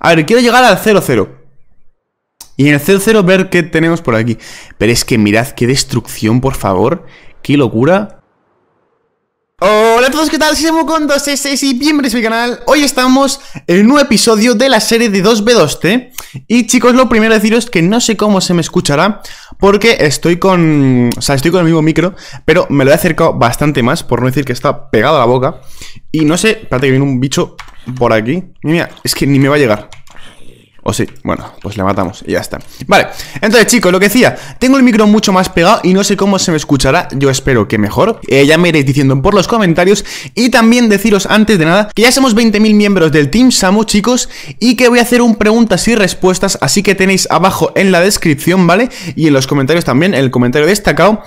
A ver, quiero llegar al 0-0. Y en el 0-0 ver qué tenemos por aquí. Pero es que mirad qué destrucción, por favor. Qué locura. Hola a todos, ¿qué tal? Soy con ss y bienvenidos a mi canal. Hoy estamos en un episodio de la serie de 2B2T. Y chicos, lo primero deciros que no sé cómo se me escuchará, porque estoy con, o sea, estoy con el mismo micro, pero me lo he acercado bastante más, por no decir que está pegado a la boca. Y no sé, espérate que viene un bicho por aquí. Mira, es que ni me va a llegar. O sí, bueno, pues le matamos y ya está Vale, entonces chicos, lo que decía Tengo el micro mucho más pegado y no sé cómo se me escuchará Yo espero que mejor eh, Ya me iréis diciendo por los comentarios Y también deciros antes de nada Que ya somos 20.000 miembros del Team Samu, chicos Y que voy a hacer un preguntas y respuestas Así que tenéis abajo en la descripción, ¿vale? Y en los comentarios también, en el comentario destacado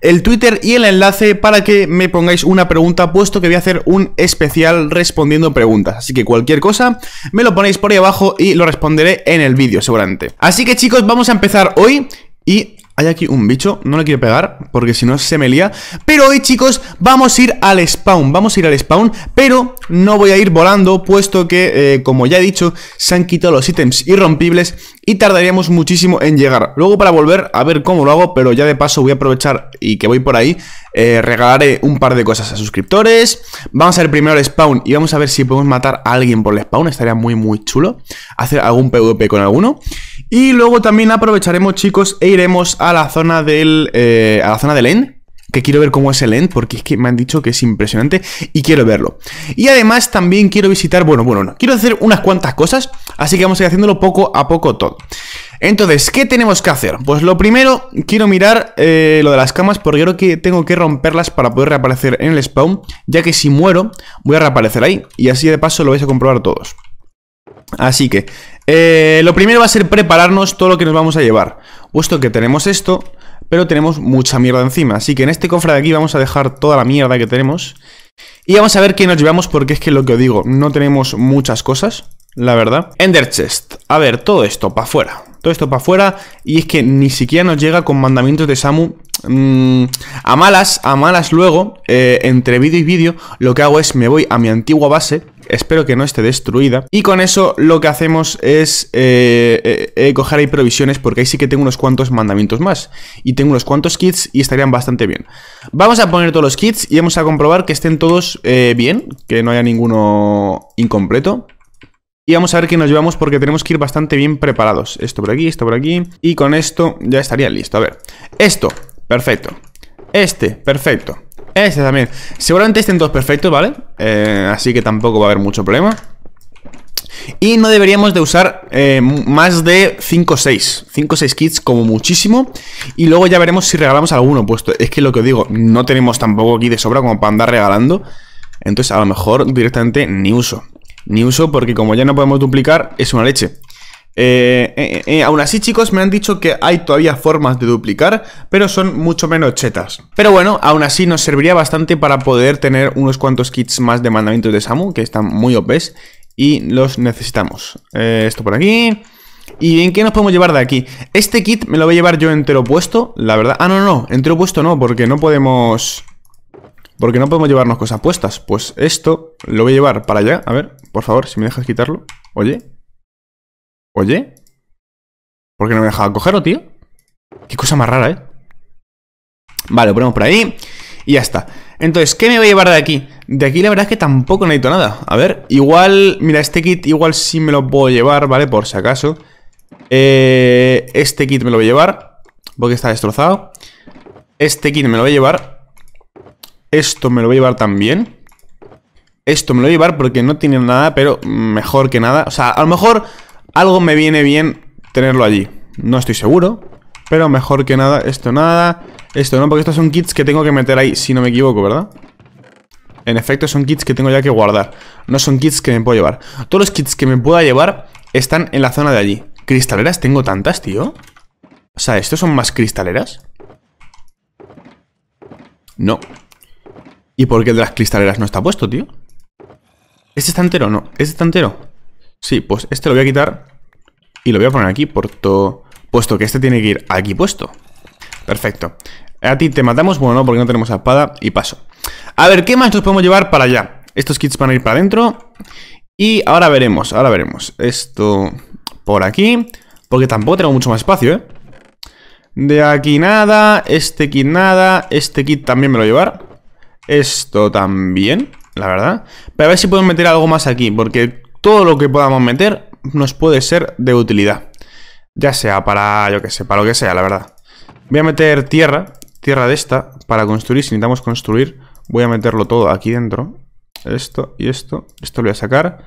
el Twitter y el enlace para que me pongáis una pregunta, puesto que voy a hacer un especial respondiendo preguntas. Así que cualquier cosa, me lo ponéis por ahí abajo y lo responderé en el vídeo seguramente. Así que chicos, vamos a empezar hoy y hay aquí un bicho, no le quiero pegar porque si no se me lía Pero hoy chicos vamos a ir al spawn, vamos a ir al spawn Pero no voy a ir volando puesto que eh, como ya he dicho se han quitado los ítems irrompibles Y tardaríamos muchísimo en llegar Luego para volver a ver cómo lo hago pero ya de paso voy a aprovechar y que voy por ahí eh, Regalaré un par de cosas a suscriptores Vamos a ir primero al spawn y vamos a ver si podemos matar a alguien por el spawn Estaría muy muy chulo Hacer algún PvP con alguno y luego también aprovecharemos, chicos, e iremos a la zona del, eh, a la zona del end, que quiero ver cómo es el end, porque es que me han dicho que es impresionante y quiero verlo. Y además también quiero visitar, bueno, bueno, quiero hacer unas cuantas cosas, así que vamos a ir haciéndolo poco a poco todo. Entonces, ¿qué tenemos que hacer? Pues lo primero, quiero mirar eh, lo de las camas, porque creo que tengo que romperlas para poder reaparecer en el spawn, ya que si muero, voy a reaparecer ahí, y así de paso lo vais a comprobar todos. Así que, eh, lo primero va a ser prepararnos todo lo que nos vamos a llevar. Puesto que tenemos esto, pero tenemos mucha mierda encima. Así que en este cofre de aquí vamos a dejar toda la mierda que tenemos. Y vamos a ver qué nos llevamos, porque es que lo que os digo, no tenemos muchas cosas, la verdad. Ender Chest. A ver, todo esto para afuera. Todo esto para afuera. Y es que ni siquiera nos llega con mandamientos de Samu. Mm, a malas, a malas luego, eh, entre vídeo y vídeo, lo que hago es me voy a mi antigua base espero que no esté destruida. Y con eso lo que hacemos es eh, eh, eh, coger ahí provisiones, porque ahí sí que tengo unos cuantos mandamientos más. Y tengo unos cuantos kits y estarían bastante bien. Vamos a poner todos los kits y vamos a comprobar que estén todos bien, que no haya ninguno incompleto. Y vamos a ver qué nos llevamos porque tenemos que ir bastante bien preparados. Esto por aquí, esto por aquí. Y con esto ya estaría listo. A ver. Esto, perfecto. Este, perfecto. Este también. Seguramente estén todos perfectos, ¿vale? Eh, así que tampoco va a haber mucho problema. Y no deberíamos de usar eh, más de 5 o 6. 5 o 6 kits como muchísimo. Y luego ya veremos si regalamos alguno. Puesto es que lo que os digo, no tenemos tampoco aquí de sobra como para andar regalando. Entonces a lo mejor directamente ni uso. Ni uso porque como ya no podemos duplicar, es una leche. Eh, eh, eh, aún así, chicos, me han dicho que hay todavía formas de duplicar, pero son mucho menos chetas. Pero bueno, aún así nos serviría bastante para poder tener unos cuantos kits más de mandamientos de Samu, que están muy opes y los necesitamos. esto por aquí... ¿Y en qué nos podemos llevar de aquí? Este kit me lo voy a llevar yo entero puesto, la verdad... Ah, no, no, entero puesto no, porque no podemos... Porque no podemos llevarnos cosas puestas. Pues esto lo voy a llevar para allá. A ver, por favor, si me dejas quitarlo. Oye, Oye. ¿Por qué no me dejado cogerlo, tío? Qué cosa más rara, ¿eh? Vale, lo ponemos por ahí. Y ya está. Entonces, ¿qué me voy a llevar de aquí? De aquí la verdad es que tampoco necesito nada. A ver, igual... Mira, este kit igual sí me lo puedo llevar, ¿vale? Por si acaso. Eh, este kit me lo voy a llevar. Porque está destrozado. Este kit me lo voy a llevar. Esto me lo voy a llevar también. Esto me lo voy a llevar porque no tiene nada, pero mejor que nada. O sea, a lo mejor... Algo me viene bien tenerlo allí. No estoy seguro, pero mejor que nada, esto nada, esto no, porque estos son kits que tengo que meter ahí, si no me equivoco, ¿verdad? En efecto, son kits que tengo ya que guardar. No son kits que me puedo llevar. Todos los kits que me pueda llevar están en la zona de allí. ¿Cristaleras tengo tantas, tío? O sea, ¿estos son más cristaleras? No. ¿Y por qué el de las cristaleras no está puesto, tío? ¿Este estantero? No. ¿Este estantero Sí, pues este lo voy a quitar y lo voy a poner aquí, por puesto, puesto que este tiene que ir aquí puesto. Perfecto. A ti te matamos, bueno, no, porque no tenemos espada y paso. A ver, ¿qué más nos podemos llevar para allá? Estos kits van a ir para adentro. Y ahora veremos, ahora veremos. Esto por aquí, porque tampoco tengo mucho más espacio, ¿eh? De aquí nada, este kit nada, este kit también me lo voy a llevar. Esto también, la verdad. Pero a ver si puedo meter algo más aquí, porque todo lo que podamos meter nos puede ser de utilidad. Ya sea para, yo que sé, para lo que sea, la verdad. Voy a meter tierra, tierra de esta, para construir. Si necesitamos construir, voy a meterlo todo aquí dentro. Esto y esto. Esto lo voy a sacar.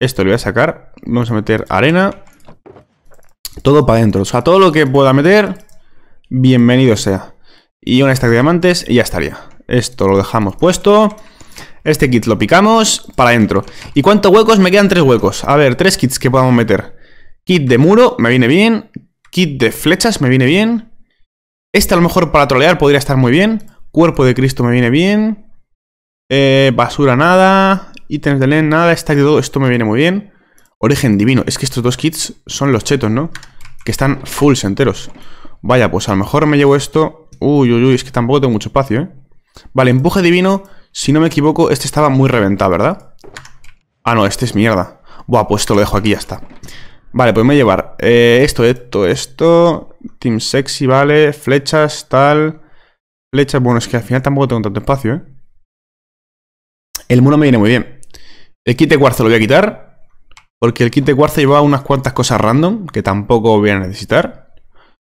Esto lo voy a sacar. Vamos a meter arena. Todo para adentro. O sea, todo lo que pueda meter, bienvenido sea. Y una stack de diamantes y ya estaría. Esto lo dejamos puesto. Este kit lo picamos para adentro. ¿Y cuántos huecos? Me quedan tres huecos. A ver, tres kits que podamos meter. Kit de muro, me viene bien. Kit de flechas, me viene bien. Este a lo mejor para trolear podría estar muy bien. Cuerpo de Cristo me viene bien. Eh, basura nada. Ítems de LEN nada. Está de todo, esto me viene muy bien. Origen divino. Es que estos dos kits son los chetos, ¿no? Que están fulls enteros. Vaya, pues a lo mejor me llevo esto... Uy, uy, uy, es que tampoco tengo mucho espacio, ¿eh? Vale, empuje divino si no me equivoco, este estaba muy reventado, ¿verdad? Ah, no, este es mierda. Buah, pues esto lo dejo aquí, ya está. Vale, pues me voy a llevar eh, esto, esto, esto. Team Sexy, vale. Flechas, tal. Flechas, bueno, es que al final tampoco tengo tanto espacio, ¿eh? El muro me viene muy bien. El kit de cuarzo lo voy a quitar. Porque el kit de cuarzo llevaba unas cuantas cosas random que tampoco voy a necesitar.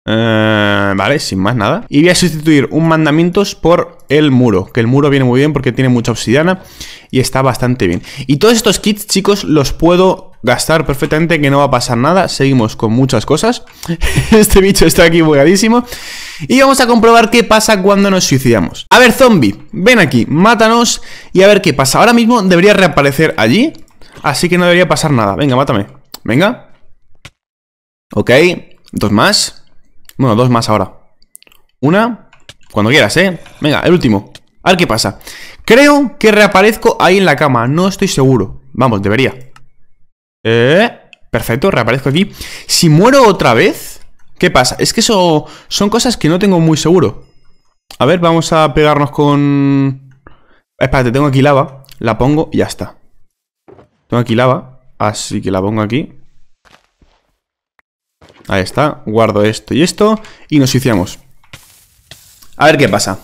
Eh, vale, sin más nada. Y voy a sustituir un mandamientos por el muro, que el muro viene muy bien porque tiene mucha obsidiana y está bastante bien. Y todos estos kits, chicos, los puedo gastar perfectamente, que no va a pasar nada. Seguimos con muchas cosas. este bicho está aquí bugadísimo. Y vamos a comprobar qué pasa cuando nos suicidamos. A ver, zombie, ven aquí, mátanos y a ver qué pasa. Ahora mismo debería reaparecer allí, así que no debería pasar nada. Venga, mátame. Venga. Ok, dos más. Bueno, dos más ahora. Una, cuando quieras, ¿eh? Venga, el último. A ver qué pasa. Creo que reaparezco ahí en la cama. No estoy seguro. Vamos, debería. Eh, perfecto, reaparezco aquí. Si muero otra vez, ¿qué pasa? Es que eso son cosas que no tengo muy seguro. A ver, vamos a pegarnos con... Espérate, tengo aquí lava. La pongo y ya está. Tengo aquí lava, así que la pongo aquí. Ahí está, guardo esto y esto y nos iniciamos. A ver qué pasa.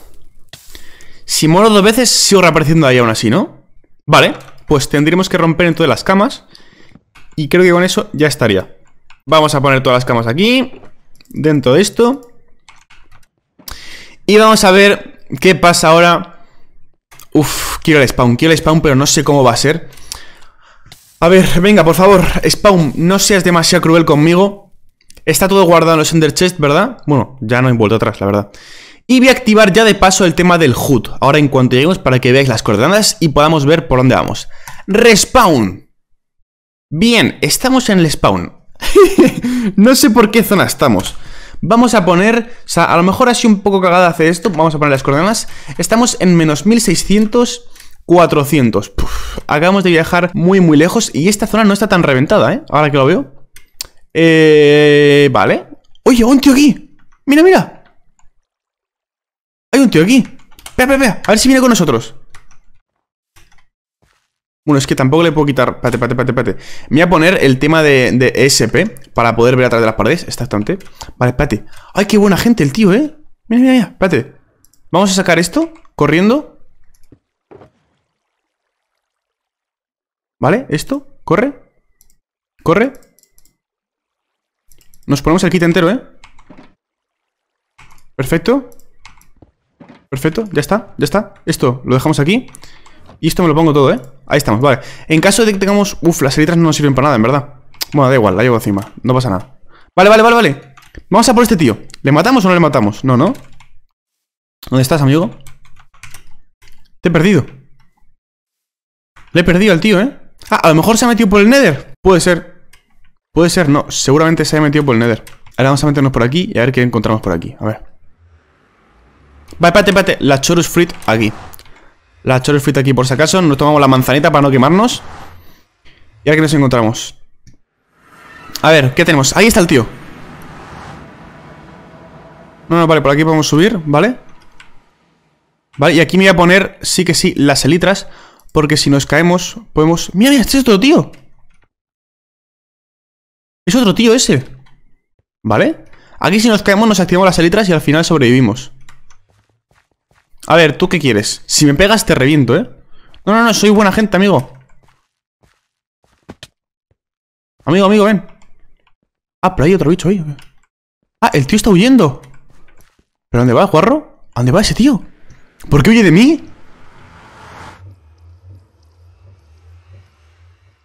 Si muero dos veces, sigo reapareciendo ahí aún así, ¿no? Vale, pues tendríamos que romper en todas las camas. Y creo que con eso ya estaría. Vamos a poner todas las camas aquí. Dentro de esto. Y vamos a ver qué pasa ahora. Uf, quiero el spawn, quiero el spawn, pero no sé cómo va a ser. A ver, venga, por favor, spawn, no seas demasiado cruel conmigo. Está todo guardado en los Ender Chest, ¿verdad? Bueno, ya no he vuelto atrás, la verdad. Y voy a activar ya de paso el tema del HUD. Ahora en cuanto lleguemos para que veáis las coordenadas y podamos ver por dónde vamos. Respawn. Bien, estamos en el spawn. no sé por qué zona estamos. Vamos a poner, o sea, a lo mejor así un poco cagada hace esto, vamos a poner las coordenadas. Estamos en menos 1600, 400. acabamos de viajar muy muy lejos y esta zona no está tan reventada, ¿eh? Ahora que lo veo. Eh, vale. Oye, un tío aquí. Mira, mira. Hay un tío aquí. Vea, vea, vea. A ver si viene con nosotros. Bueno, es que tampoco le puedo quitar... Pate, pate, pate, pate. voy a poner el tema de, de ESP para poder ver atrás de las paredes. Está bastante. Vale, espérate. ¡Ay, qué buena gente el tío, eh! Mira, mira, mira. Espérate. Vamos a sacar esto corriendo. ¿Vale? Esto. Corre. Corre. Nos ponemos el kit entero, ¿eh? Perfecto. Perfecto, ya está, ya está. Esto lo dejamos aquí. Y esto me lo pongo todo, ¿eh? Ahí estamos, vale. En caso de que tengamos... Uf, las elitras no nos sirven para nada, en verdad. Bueno, da igual, la llevo encima. No pasa nada. Vale, vale, vale, vale. Vamos a por este tío. ¿Le matamos o no le matamos? No, no. ¿Dónde estás, amigo? Te he perdido. Le he perdido al tío, ¿eh? Ah, a lo mejor se ha metido por el Nether. Puede ser. Puede ser, no. Seguramente se haya metido por el Nether. Ahora vamos a meternos por aquí y a ver qué encontramos por aquí. A ver. Vale, espérate, espérate. La chorus frit aquí. La chorus frit aquí por si acaso. Nos tomamos la manzanita para no quemarnos. Y ahora qué nos encontramos. A ver, ¿qué tenemos? Ahí está el tío. No, no, vale, por aquí podemos subir, ¿vale? Vale, y aquí me voy a poner, sí que sí, las elitras. Porque si nos caemos, podemos... ¡Mira, mira, este es otro tío! Es otro tío ese. ¿Vale? Aquí si nos caemos nos activamos las elitras y al final sobrevivimos. A ver, ¿tú qué quieres? Si me pegas te reviento, ¿eh? No, no, no, soy buena gente, amigo. Amigo, amigo, ven. Ah, pero hay otro bicho ahí. Ah, el tío está huyendo. ¿Pero dónde va, guarro? dónde va ese tío? ¿Por qué huye de mí?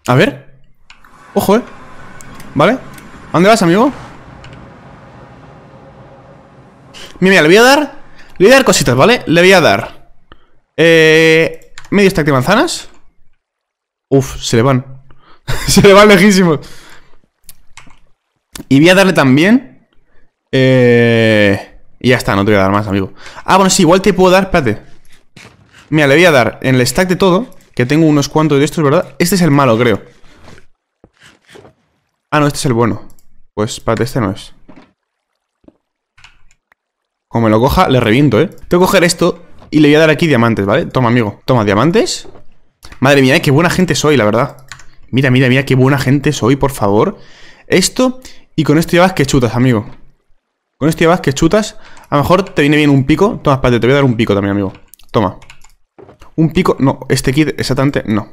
A ver. Ojo, eh. ¿Vale? ¿A dónde vas, amigo? Mira, mira, le voy a dar Le voy a dar cositas, ¿vale? Le voy a dar Eh... Medio stack de manzanas Uf, se le van Se le van lejísimos Y voy a darle también Eh... Y ya está, no te voy a dar más, amigo Ah, bueno, sí, igual te puedo dar, espérate Mira, le voy a dar en el stack de todo Que tengo unos cuantos de estos, ¿verdad? Este es el malo, creo Ah, no, este es el bueno. Pues, espérate, este no es. Como me lo coja, le reviento, ¿eh? Tengo que coger esto y le voy a dar aquí diamantes, ¿vale? Toma, amigo. Toma, diamantes. Madre mía, ¿eh? qué buena gente soy, la verdad. Mira, mira, mira, qué buena gente soy, por favor. Esto, y con esto ya vas que chutas, amigo. Con esto ya vas que chutas. A lo mejor te viene bien un pico. Toma, espérate, te voy a dar un pico también, amigo. Toma. Un pico, no, este kit exactamente no.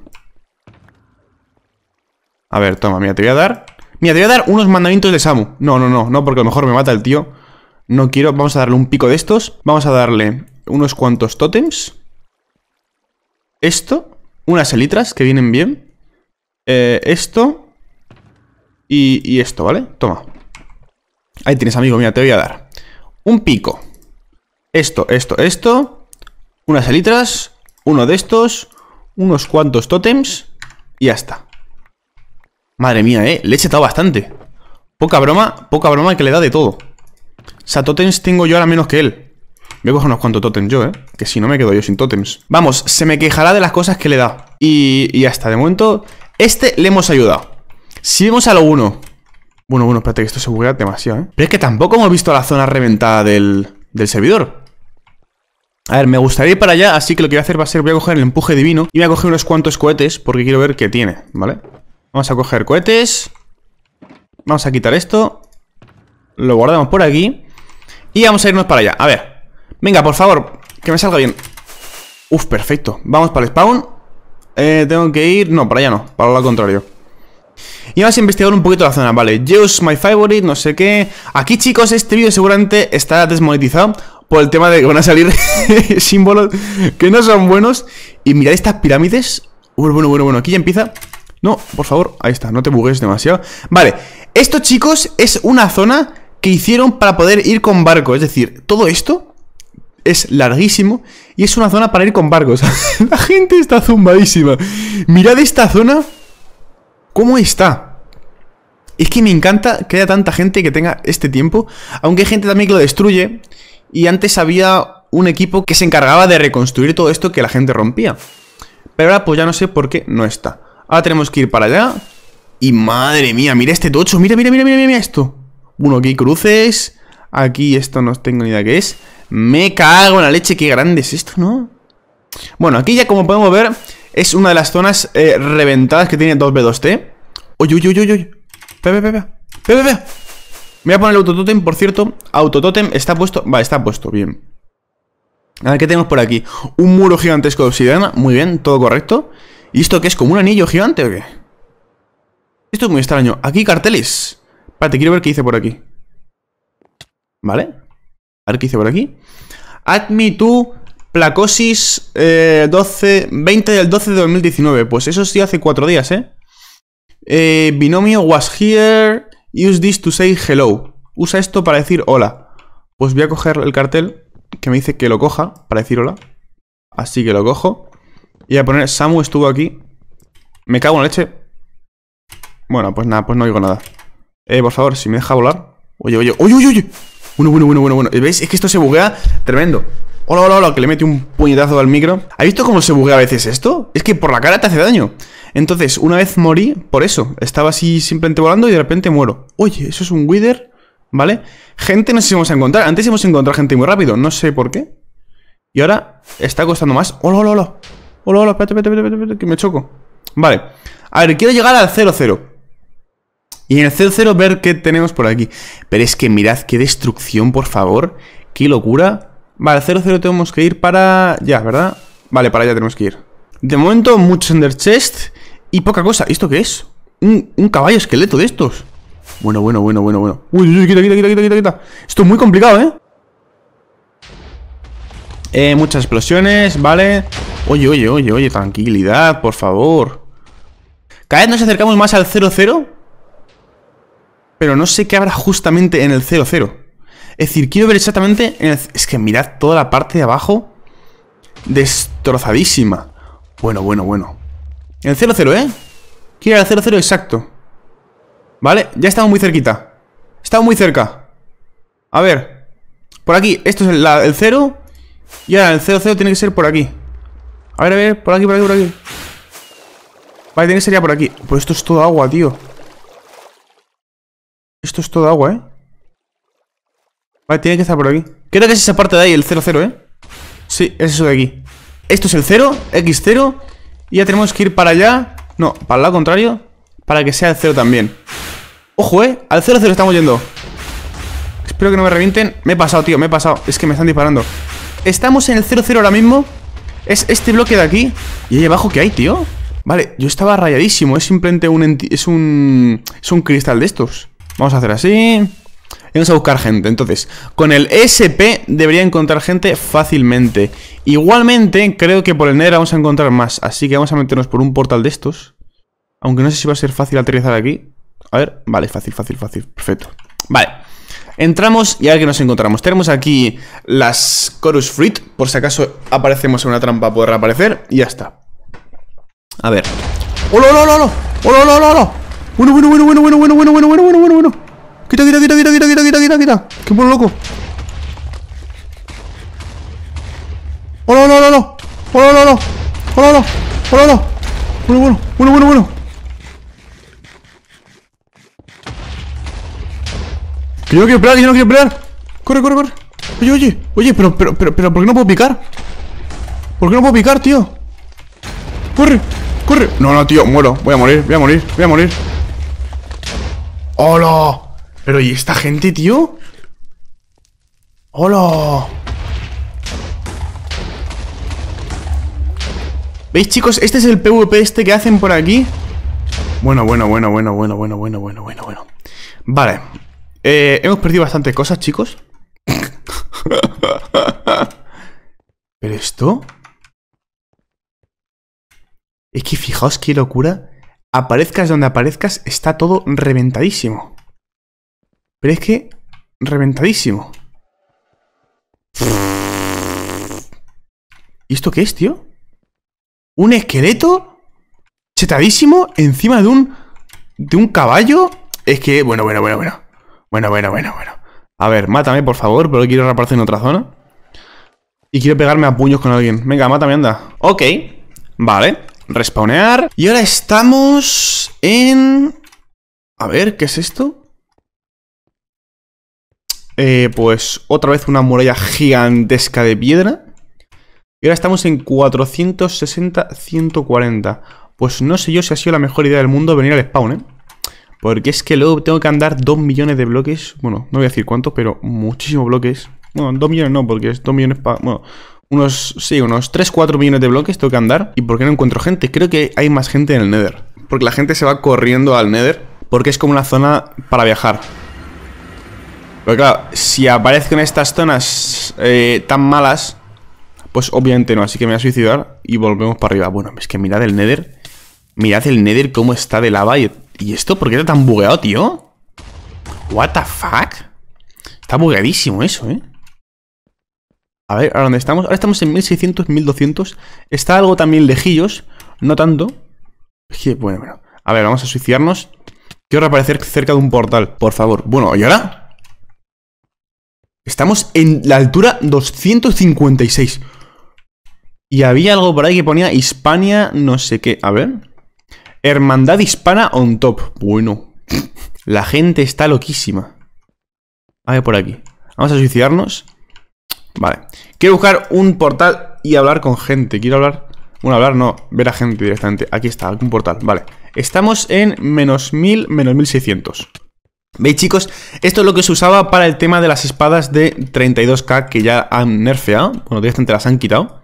A ver, toma, mira, te voy a dar Mira, te voy a dar unos mandamientos de Samu. No, no, no, no, porque a lo mejor me mata el tío. No quiero, vamos a darle un pico de estos. Vamos a darle unos cuantos tótems. Esto. Unas elitras que vienen bien. Eh, esto. Y, esto, ¿vale? Toma. Ahí tienes, amigo, mira, te voy a dar. Un pico. Esto, esto, esto. Unas elitras. Uno de estos. Unos cuantos tótems. Y ya está. Madre mía, eh. Le he chetado bastante. Poca broma, poca broma que le da de todo. O sea, totems tengo yo ahora menos que él. Voy a coger unos cuantos totems yo, eh. Que si no me quedo yo sin totems. Vamos, se me quejará de las cosas que le da. Y, y hasta de momento, este le hemos ayudado. Si vemos a lo uno. Bueno, bueno, espérate que esto se buguea demasiado, eh. Pero es que tampoco hemos visto la zona reventada del, del servidor. A ver, me gustaría ir para allá, así que lo que voy a hacer va a ser, voy a coger el empuje divino y voy a coger unos cuantos cohetes porque quiero ver qué tiene, ¿vale? Vamos a coger cohetes. Vamos a quitar esto. Lo guardamos por aquí. Y vamos a irnos para allá. A ver. Venga, por favor, que me salga bien. Uf, perfecto. Vamos para el spawn. Eh, tengo que ir... No, para allá no. Para lo contrario. Y vamos a investigar un poquito la zona, vale. Use my favorite, no sé qué. Aquí, chicos, este vídeo seguramente está desmonetizado por el tema de que van a salir símbolos que no son buenos. Y mirad estas pirámides. bueno, bueno, bueno. Aquí ya empieza no, por favor, ahí está, no te bugues demasiado Vale, esto chicos es una zona que hicieron para poder ir con barco Es decir, todo esto es larguísimo y es una zona para ir con barcos La gente está zumbadísima Mirad esta zona ¿Cómo está? Es que me encanta que haya tanta gente que tenga este tiempo Aunque hay gente también que lo destruye Y antes había un equipo que se encargaba de reconstruir todo esto que la gente rompía Pero ahora pues ya no sé por qué no está Ahora tenemos que ir para allá. Y madre mía, mira este tocho. Mira, mira, mira, mira, mira esto. Bueno, aquí cruces. Aquí esto no tengo ni idea qué es. Me cago en la leche. Qué grande es esto, ¿no? Bueno, aquí ya como podemos ver, es una de las zonas eh, reventadas que tiene 2B2T. Oye, oye, oye, oye. Pepe, pepe. Pepe, pepe. Me voy a poner el autototem, por cierto. Autototem está puesto. Vale, está puesto, bien. A ver, ¿qué tenemos por aquí? Un muro gigantesco de obsidiana. Muy bien, todo correcto. ¿Y esto qué es? ¿Como un anillo gigante o qué? Esto es muy extraño. Aquí carteles. Espérate, quiero ver qué hice por aquí. ¿Vale? A ver qué hice por aquí. Admi to Placosis eh, 12, 20 del 12 de 2019. Pues eso sí hace cuatro días, ¿eh? eh binomio was here. Use this to say hello. Usa esto para decir hola. Pues voy a coger el cartel que me dice que lo coja para decir hola. Así que lo cojo. Y a poner Samu estuvo aquí. Me cago en la leche. Bueno, pues nada, pues no digo nada. Eh, por favor, si me deja volar. Oye, oye, oye, oye, oye. Bueno, bueno, bueno, bueno, ¿Veis? Es que esto se buguea tremendo. Hola, hola, hola, que le mete un puñetazo al micro. ¿Has visto cómo se buguea a veces esto? Es que por la cara te hace daño. Entonces, una vez morí, por eso. Estaba así simplemente volando y de repente muero. Oye, eso es un Wither, ¿vale? Gente no sé si vamos a encontrar. Antes hemos encontrado gente muy rápido, no sé por qué. Y ahora está costando más. Hola, hola, hola. Hola, hola, espérate, espérate, espérate, espérate que me choco. Vale. A ver, quiero llegar al 0-0. Y en el 0-0 ver qué tenemos por aquí. Pero es que mirad qué destrucción, por favor. Qué locura. Vale, 0-0 tenemos que ir para... Ya, ¿verdad? Vale, para allá tenemos que ir. De momento, mucho under chest y poca cosa. ¿Esto qué es? Un, caballo esqueleto de estos. Bueno, bueno, bueno, bueno, bueno. Uy, uy, quita, quita, quita, quita, quita, Esto es muy complicado, Eh, eh muchas explosiones, vale. Oye, oye, oye, oye, tranquilidad, por favor. Cada vez nos acercamos más al 0-0. Pero no sé qué habrá justamente en el 0-0. Es decir, quiero ver exactamente... En Es que mirad toda la parte de abajo. Destrozadísima. Bueno, bueno, bueno. En el 0-0, ¿eh? Quiero el 0-0 exacto. Vale, ya estamos muy cerquita. Estamos muy cerca. A ver. Por aquí. Esto es el 0. Y ahora el 0-0 tiene que ser por aquí. A ver, a ver, por aquí, por aquí, por aquí. Vale, tiene que ser ya por aquí. Pues esto es todo agua, tío. Esto es todo agua, ¿eh? Vale, tiene que estar por aquí. Creo que es esa parte de ahí, el 0-0, ¿eh? Sí, es eso de aquí. Esto es el 0, X0. Y ya tenemos que ir para allá. No, para el lado contrario. Para que sea el 0 también. Ojo, ¿eh? Al 0-0 estamos yendo. Espero que no me revienten. Me he pasado, tío, me he pasado. Es que me están disparando. Estamos en el 0-0 ahora mismo. Es este bloque de aquí Y ahí abajo ¿qué hay, tío Vale, yo estaba rayadísimo Es simplemente un... Es un... Es un cristal de estos Vamos a hacer así y vamos a buscar gente. Entonces, con el SP debería encontrar gente fácilmente. Igualmente, creo que por el nether vamos a encontrar más. Así que vamos a meternos por un portal de estos. Aunque no sé si va a ser fácil aterrizar aquí. A ver, vale, fácil, fácil, fácil. Perfecto. Vale. Entramos y ver qué nos encontramos. Tenemos aquí las Chorus Fruit, por si acaso aparecemos en una trampa, por aparecer y ya está. A ver. ¡Hola, hola, hola! ¡Hola, hola, hola! hola! Bueno, bueno, bueno, bueno, bueno, bueno, bueno, bueno, bueno, bueno, bueno, bueno. Quita, quita, quita, quita, quita, quita, quita, quita. ¡Qué bueno loco! ¡Hola, hola, hola! ¡Hola, hola, hola! ¡Hola, hola! ¡Hola, hola! Bueno, bueno, bueno, bueno, bueno. Que yo no quiero pelear, que yo no quiero pelear. Corre, corre, corre. Oye, oye, oye, pero, pero, pero, pero, ¿por qué no puedo picar? ¿Por qué no puedo picar, tío? Corre, corre. No, no, tío, muero. Voy a morir, voy a morir, voy a morir. ¡Hola! Pero, ¿y esta gente, tío? ¡Hola! ¿Veis, chicos? Este es el PvP este que hacen por aquí. Bueno, bueno, bueno, bueno, bueno, bueno, bueno, bueno, bueno, bueno. Vale. Eh, hemos perdido bastante cosas, chicos. Pero esto... Es que fijaos qué locura. Aparezcas donde aparezcas, está todo reventadísimo. Pero es que... Reventadísimo. ¿Y esto qué es, tío? ¿Un esqueleto? Chetadísimo encima de un... De un caballo. Es que... Bueno, bueno, bueno, bueno. Bueno, bueno, bueno, bueno. A ver, mátame, por favor, pero quiero reaparecer en otra zona. Y quiero pegarme a puños con alguien. Venga, mátame, anda. Ok. Vale. Respawnear. Y ahora estamos en... A ver, ¿qué es esto? Eh, pues otra vez una muralla gigantesca de piedra. Y ahora estamos en 460, 140. Pues no sé yo si ha sido la mejor idea del mundo venir al spawn, ¿eh? Porque es que luego tengo que andar 2 millones de bloques. Bueno, no voy a decir cuántos, pero muchísimos bloques. Bueno, 2 millones no, porque es 2 millones para... Bueno, unos, sí, unos 3, 4 millones de bloques tengo que andar. ¿Y por qué no encuentro gente? Creo que hay más gente en el Nether. Porque la gente se va corriendo al Nether. Porque es como una zona para viajar. Pero claro, si en estas zonas eh, tan malas, pues obviamente no. Así que me voy a suicidar y volvemos para arriba. Bueno, es que mirad el Nether. Mirad el Nether cómo está de lava y ¿Y esto por qué está tan bugueado, tío? What the fuck? Está bugueadísimo eso, ¿eh? A ver, ¿ahora dónde estamos? Ahora estamos en 1600, 1200. Está algo también lejillos. No tanto. Bueno, bueno. A ver, vamos a suicidarnos. Quiero reaparecer cerca de un portal, por favor. Bueno, ¿y ahora? Estamos en la altura 256. Y había algo por ahí que ponía Hispania, no sé qué. A ver. Hermandad hispana on top. Bueno. La gente está loquísima. A ver por aquí. Vamos a suicidarnos. Vale. Quiero buscar un portal y hablar con gente. Quiero hablar... Bueno, hablar no. Ver a gente directamente. Aquí está, Un portal. Vale. Estamos en menos mil menos 1600. ¿Veis, chicos? Esto es lo que se usaba para el tema de las espadas de 32K que ya han nerfeado. Bueno, directamente las han quitado.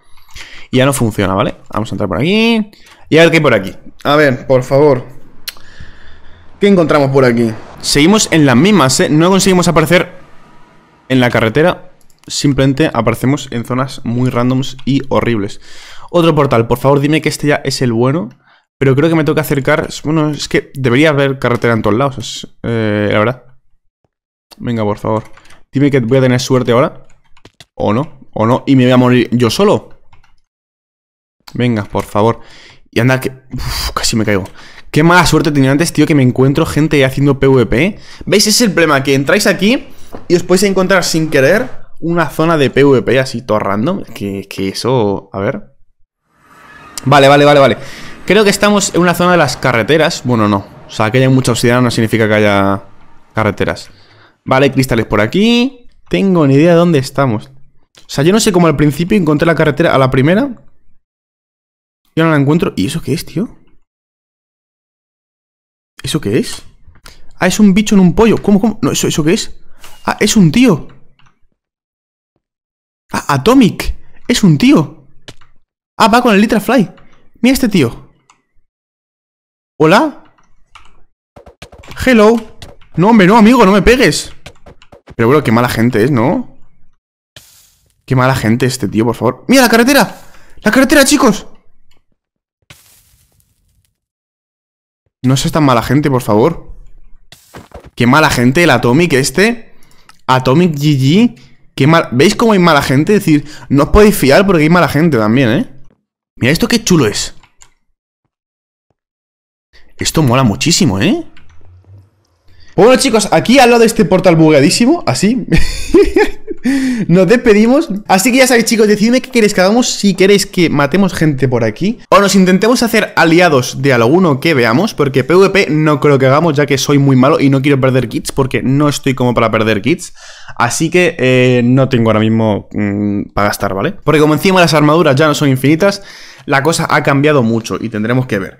Y ya no funciona, ¿vale? Vamos a entrar por aquí. Y a ver qué hay por aquí. A ver, por favor. ¿Qué encontramos por aquí? Seguimos en las mismas, ¿eh? No conseguimos aparecer en la carretera. Simplemente aparecemos en zonas muy randoms y horribles. Otro portal, por favor dime que este ya es el bueno. Pero creo que me toca acercar... Bueno, es que debería haber carretera en todos lados, eh, la verdad. Venga, por favor. Dime que voy a tener suerte ahora. O no, o no. Y me voy a morir yo solo. Venga, por favor. Y anda, que. Uf, casi me caigo. Qué mala suerte tenido antes, tío, que me encuentro gente haciendo PvP. ¿Veis? es el problema, que entráis aquí y os podéis encontrar sin querer una zona de PvP así todo random. Que, que eso... A ver. Vale, vale, vale, vale. Creo que estamos en una zona de las carreteras. Bueno, no. O sea, que haya mucha obsidiana no significa que haya carreteras. Vale, cristales por aquí. Tengo ni idea de dónde estamos. O sea, yo no sé cómo al principio encontré la carretera a la primera yo no la encuentro. ¿Y eso qué es, tío? ¿Eso qué es? Ah, es un bicho en un pollo. ¿Cómo, cómo? No, ¿eso, ¿eso qué es? Ah, es un tío. Ah, Atomic. Es un tío. Ah, va con el Litra Fly. Mira este tío. Hola. Hello. No, hombre, no, amigo, no me pegues. Pero bueno, qué mala gente es, ¿no? Qué mala gente este tío, por favor. ¡Mira la carretera! ¡La carretera, chicos! No seas tan mala gente, por favor. Qué mala gente el Atomic este. Atomic GG. Qué mal... ¿Veis cómo hay mala gente? Es decir, no os podéis fiar porque hay mala gente también, ¿eh? Mira esto qué chulo es. Esto mola muchísimo, ¿eh? Bueno, chicos, aquí al de este portal bugadísimo, así... Nos despedimos. Así que ya sabéis, chicos, decidme qué queréis que hagamos. Si queréis que matemos gente por aquí. O nos intentemos hacer aliados de alguno que veamos. Porque PvP no creo que hagamos, ya que soy muy malo y no quiero perder kits. Porque no estoy como para perder kits. Así que eh, no tengo ahora mismo mm, para gastar, ¿vale? Porque como encima las armaduras ya no son infinitas, la cosa ha cambiado mucho y tendremos que ver.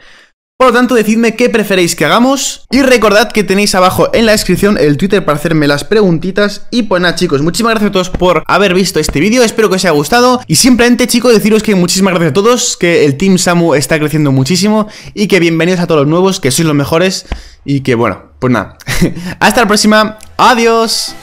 Por lo tanto, decidme qué preferéis que hagamos. Y recordad que tenéis abajo en la descripción el Twitter para hacerme las preguntitas. Y pues nada, chicos, muchísimas gracias a todos por haber visto este vídeo. Espero que os haya gustado. Y simplemente, chicos, deciros que muchísimas gracias a todos, que el Team Samu está creciendo muchísimo. Y que bienvenidos a todos los nuevos, que sois los mejores. Y que bueno, pues nada. Hasta la próxima. Adiós.